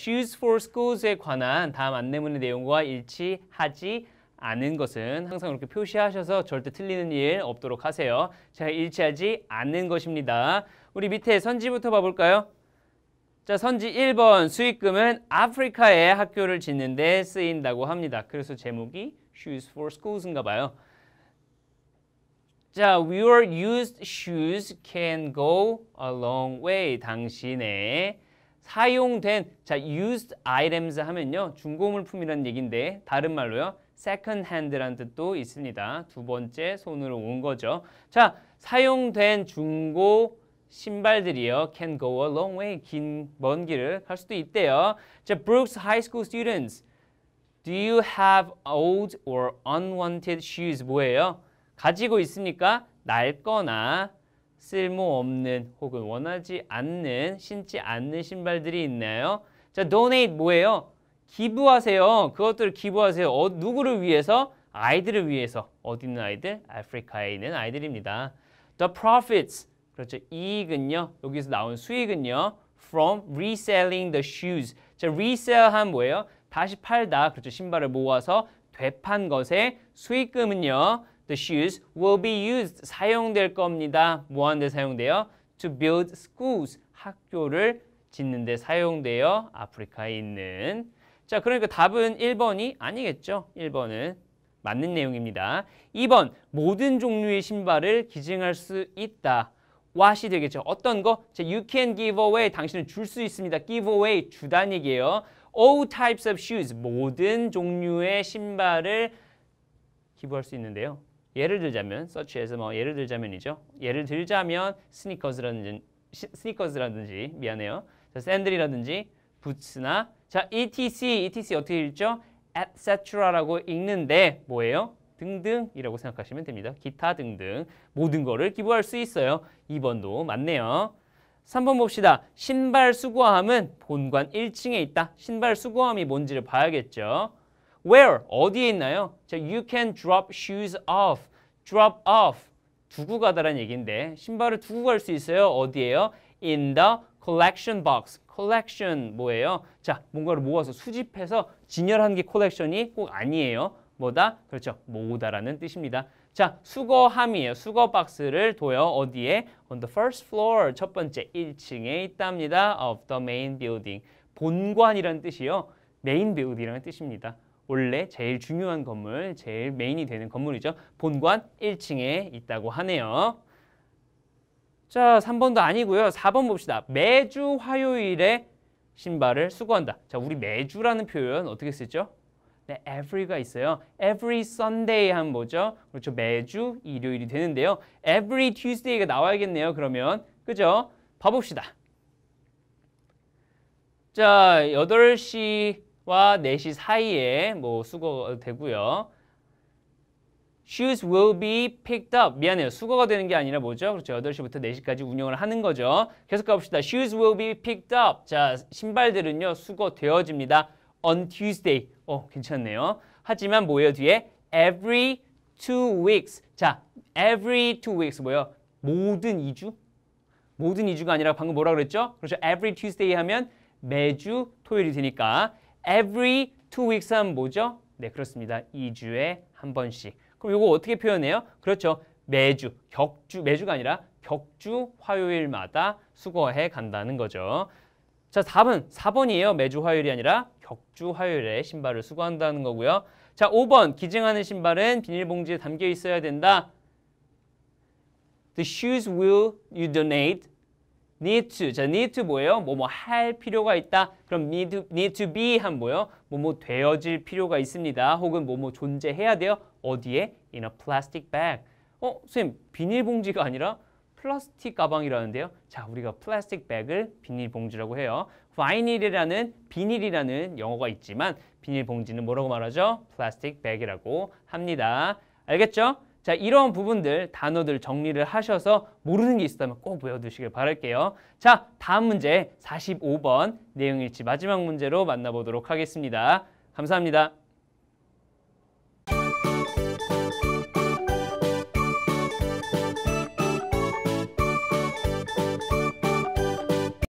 shoes for schools에 관한 다음 안내문의 내용과 일치하지 않은 것은 항상 이렇게 표시하셔서 절대 틀리는 일 없도록 하세요. 자, 일치하지 않는 것입니다. 우리 밑에 선지부터 봐볼까요? 자, 선지 1번 수익금은 아프리카의 학교를 짓는데 쓰인다고 합니다. 그래서 제목이 shoes for schools인가 봐요. 자, your used shoes can go a long way. 당신의 사용된 자 used items 하면요 중고물품이라는 얘기인데 다른 말로요 second hand라는 뜻도 있습니다 두 번째 손으로 온 거죠 자 사용된 중고 신발들이요 can go a long way 긴 먼 길을 갈 수도 있대요 자 Brooks High School students do you have old or unwanted shoes 뭐예요 가지고 있습니까 낡거나 쓸모없는 혹은 원하지 않는 신지 않는 신발들이 있나요? 자, donate 뭐예요? 기부하세요. 그것들을 기부하세요. 어, 누구를 위해서? 아이들을 위해서. 어디 있는 아이들? 아프리카에 있는 아이들입니다. The profits, 그렇죠. 이익은요. 여기서 나온 수익은요. From reselling the shoes. 자, resell한 뭐예요? 다시 팔다. 그렇죠. 신발을 모아서 되판 것의 수익금은요. The shoes will be used. 사용될 겁니다. 뭐하데 사용돼요? To build schools. 학교를 짓는 데 사용돼요. 아프리카에 있는. 자, 그러니까 답은 1번이 아니겠죠. 1번은 맞는 내용입니다. 2번, 모든 종류의 신발을 기증할 수 있다. what이 되겠죠. 어떤 거? 자, you can give away. 당신은 줄 수 있습니다. give away, 주단 얘기예요. all types of shoes. 모든 종류의 신발을 기부할 수 있는데요. 예를 들자면 서치에서 뭐 예를 들자면이죠. 예를 들자면 스니커즈라든지 스니커즈라든지 미안해요. 자, 샌들이라든지 부츠나 자 etc etc 어떻게 읽죠? etc라고 읽는데 뭐예요? 등등이라고 생각하시면 됩니다. 기타 등등 모든 거를 기부할 수 있어요. 2번도 맞네요. 3번 봅시다. 신발 수거함은 본관 1층에 있다. 신발 수거함이 뭔지를 봐야겠죠. Where? 어디에 있나요? 자, you can drop shoes off. drop off. 두고 가다란 얘기인데 신발을 두고 갈 수 있어요. 어디에요? In the collection box. collection 뭐예요? 자, 뭔가를 모아서 수집해서 진열한 게 컬렉션이 꼭 아니에요. 뭐다? 그렇죠. 모으다라는 뜻입니다. 자, 수거함이에요. 수거 박스를 둬요. 어디에? On the first floor. 첫 번째 1층에 있답니다. Of the main building. 본관이라는 뜻이요. 메인 빌딩이라는 뜻입니다. 원래 제일 중요한 건물, 제일 메인이 되는 건물이죠. 본관 1층에 있다고 하네요. 자, 3번도 아니고요. 4번 봅시다. 매주 화요일에 신발을 수거한다. 자, 우리 매주라는 표현 어떻게 쓰죠? 네, every가 있어요. every Sunday 한 뭐죠? 그렇죠. 매주 일요일이 되는데요. every Tuesday가 나와야겠네요. 그러면. 그죠? 봐봅시다. 자, 8시 와 4시 사이에 뭐 수거가 되고요. Shoes will be picked up. 미안해요. 수거가 되는 게 아니라 뭐죠? 그렇죠. 8시부터 4시까지 운영을 하는 거죠. 계속 가봅시다. Shoes will be picked up. 자, 신발들은요. 수거되어집니다. On Tuesday. 어, 괜찮네요. 하지만 뭐예요? 뒤에 every two weeks. 자, every two weeks 뭐예요? 모든 2주? 모든 2주가 아니라 방금 뭐라 그랬죠? 그렇죠. every Tuesday 하면 매주 토요일이 되니까 every two weeks 하면 뭐죠? 네, 그렇습니다. 2주에 한 번씩. 그럼 이거 어떻게 표현해요? 그렇죠. 매주, 격주, 매주가 아니라 격주 화요일마다 수거해 간다는 거죠. 자, 답번 4번이에요. 매주 화요일이 아니라 격주 화요일에 신발을 수거한다는 거고요. 자, 5번. 기증하는 신발은 비닐봉지에 담겨 있어야 된다. The shoes will you donate need to. 자, need to 뭐예요? 뭐 뭐 할 필요가 있다. 그럼 need to, need to be 한 뭐예요? 뭐 뭐 되어질 필요가 있습니다. 혹은 뭐 뭐 존재해야 돼요. 어디에? In a plastic bag. 어, 선생님 비닐봉지가 아니라 플라스틱 가방이라는데요. 자, 우리가 플라스틱 백을 비닐봉지라고 해요. v i n 이라는 비닐이라는 영어가 있지만 비닐봉지는 뭐라고 말하죠? 플라스틱 백이라고 합니다. 알겠죠? 자, 이런 부분들, 단어들 정리를 하셔서 모르는 게 있다면 꼭 외워두시길 바랄게요. 자, 다음 문제 45번 내용 일치 마지막 문제로 만나보도록 하겠습니다. 감사합니다.